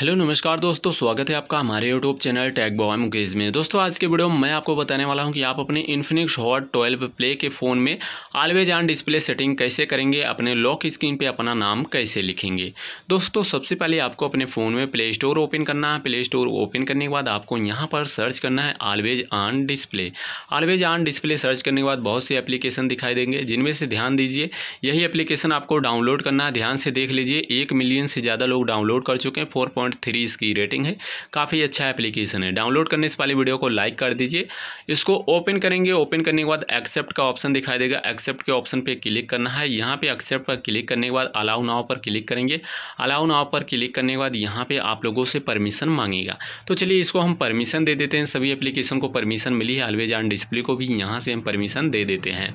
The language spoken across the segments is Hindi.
हेलो नमस्कार दोस्तों स्वागत है आपका हमारे YouTube channel tag boy Mukesh में दोस्तों आज के वीडियो में मैं आपको बताने वाला हूं कि आप अपने इन्फिनिक्स हॉट ट्वेल्व प्ले के फ़ोन में ऑलवेज ऑन डिस्प्ले सेटिंग कैसे करेंगे अपने लॉक स्क्रीन पे अपना नाम कैसे लिखेंगे दोस्तों सबसे पहले आपको अपने फ़ोन में प्ले स्टोर ओपन करना है प्ले स्टोर ओपन करने के बाद आपको यहाँ पर सर्च करना है always on display always on display search करने के बाद बहुत से एप्लीकेशन दिखाई देंगे जिनमें से ध्यान दीजिए यही एप्लीकेशन आपको डाउनलोड करना है ध्यान से देख लीजिए एक मिलियन से ज़्यादा लोग डाउनलोड कर चुके हैं फोर पॉइंट थ्री इसकी रेटिंग है काफ़ी अच्छा एप्लीकेशन है डाउनलोड करने से पहले वीडियो को लाइक कर दीजिए इसको ओपन करेंगे ओपन करने के बाद एक्सेप्ट का ऑप्शन दिखाई देगा एक्सेप्ट के ऑप्शन पर क्लिक करना है यहाँ पर एक्सेप्ट पर क्लिक करने के बाद अलाउ नाव पर क्लिक करेंगे अलाउ नाव पर क्लिक करने के बाद यहाँ पर आप लोगों से परमिशन मांगेगा तो चलिए इसको हम परमिशन दे देते हैं सभी एप्लीकेशन को परमिशन मिली है अलवेज ऑन डिस्प्ले को भी यहाँ से हम परमिशन दे देते हैं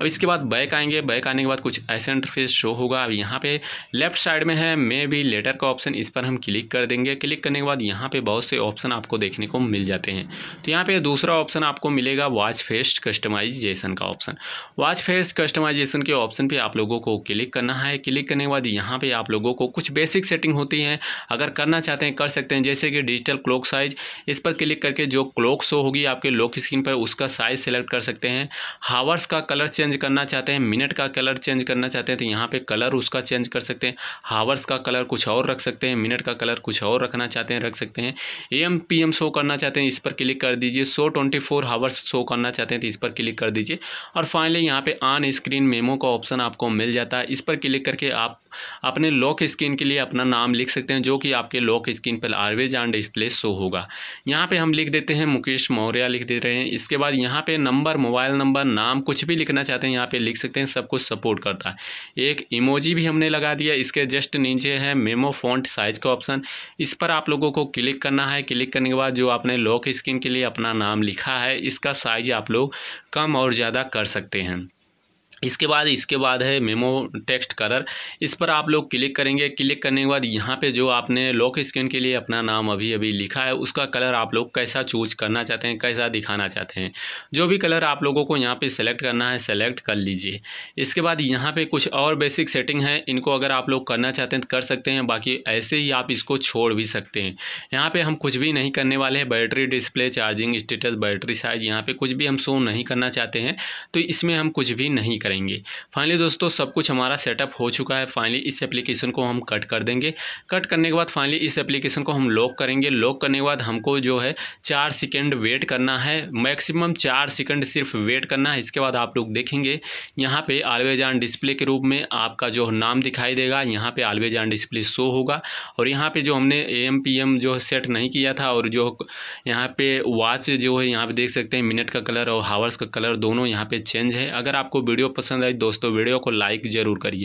अब इसके बाद बैक आएंगे बैक आने के बाद कुछ ऐसे इंटरफेस शो होगा अब यहाँ पे लेफ्ट साइड में है मे बी लेटर का ऑप्शन इस पर हम क्लिक क्लिक कर देंगे क्लिक करने के बाद यहाँ पे बहुत से ऑप्शन आपको देखने को मिल जाते हैं तो यहाँ पे दूसरा ऑप्शन आपको मिलेगा वॉच फेस्ट कस्टमाइजेशन का ऑप्शन वॉच फेस्ट कस्टमाइजेशन के ऑप्शन पे आप लोगों को क्लिक करना है क्लिक करने के बाद यहाँ पे आप लोगों को कुछ बेसिक सेटिंग होती है अगर करना चाहते हैं कर सकते हैं जैसे कि डिजिटल क्लॉक साइज इस पर क्लिक करके जो क्लॉक शो होगी आपके लॉक स्क्रीन पर उसका साइज सेलेक्ट कर सकते हैं हावर्स का कलर चेंज करना चाहते हैं मिनट का कलर चेंज करना चाहते हैं तो यहाँ पर कलर उसका चेंज कर सकते हैं हावर्स का कलर कुछ और रख सकते हैं मिनट का कलर अगर कुछ और रखना चाहते हैं रख सकते हैं A M P M show करना चाहते हैं इस पर क्लिक कर दीजिए show twenty four hours show करना चाहते हैं तो इस पर क्लिक कर दीजिए और फाइनली यहाँ पे ऑन स्क्रीन मेमो का ऑप्शन आपको मिल जाता है इस पर क्लिक करके आप अपने लॉक स्क्रीन के लिए अपना नाम लिख सकते हैं जो कि आपके लॉक स्क्रीन पर आरवेज ऑन डिस्प्ले शो होगा यहाँ पे हम लिख देते हैं मुकेश मौर्य लिख दे रहे हैं इसके बाद यहाँ पे नंबर मोबाइल नंबर नाम कुछ भी लिखना चाहते हैं यहाँ पे लिख सकते हैं सब कुछ सपोर्ट करता है एक इमोजी भी हमने लगा दिया इसके जस्ट नीचे है मेमो फॉन्ट साइज़ का ऑप्शन इस पर आप लोगों को क्लिक करना है क्लिक करने के बाद जो आपने लॉक स्क्रीन के लिए अपना नाम लिखा है इसका साइज आप लोग कम और ज़्यादा कर सकते हैं इसके बाद इसके बाद है मेमो टेक्स्ट कलर इस पर आप लोग क्लिक करेंगे क्लिक करने के बाद यहाँ पे जो आपने लॉक स्क्रीन के लिए अपना नाम अभी अभी लिखा है उसका कलर आप लोग कैसा चूज करना चाहते हैं कैसा दिखाना चाहते हैं जो भी कलर आप लोगों को यहाँ पे सेलेक्ट करना है सेलेक्ट कर लीजिए इसके बाद यहाँ पर कुछ और बेसिक सेटिंग है इनको अगर आप लोग करना चाहते हैं तो कर सकते हैं बाकी ऐसे ही आप इसको छोड़ भी सकते हैं यहाँ पर हम कुछ भी नहीं करने वाले हैं battery display charging status battery size यहाँ पर कुछ भी हम शो नहीं करना चाहते हैं तो इसमें हम कुछ भी नहीं करेंगे करेंगे फाइनली दोस्तों सब कुछ हमारा सेटअप हो चुका है फाइनली इस एप्लीकेशन को हम कट कर देंगे कट करने के बाद फाइनली इस एप्लीकेशन को हम लॉक करेंगे लॉक करने के बाद हमको जो है चार सेकेंड वेट करना है मैक्सिमम चार सेकेंड सिर्फ वेट करना है इसके बाद आप लोग देखेंगे यहाँ पे आलवेज ऑन डिस्प्ले के रूप में आपका जो नाम दिखाई देगा यहाँ पे आलवेज ऑन डिस्प्ले शो होगा और यहाँ पे जो हमने एम पी एम जो सेट नहीं किया था और जो यहाँ पे वॉच जो है यहाँ पे देख सकते हैं मिनट का कलर और हावर्स का कलर दोनों यहाँ पे चेंज है अगर आपको वीडियो पसंद आई दोस्तों वीडियो को लाइक ज़रूर करिए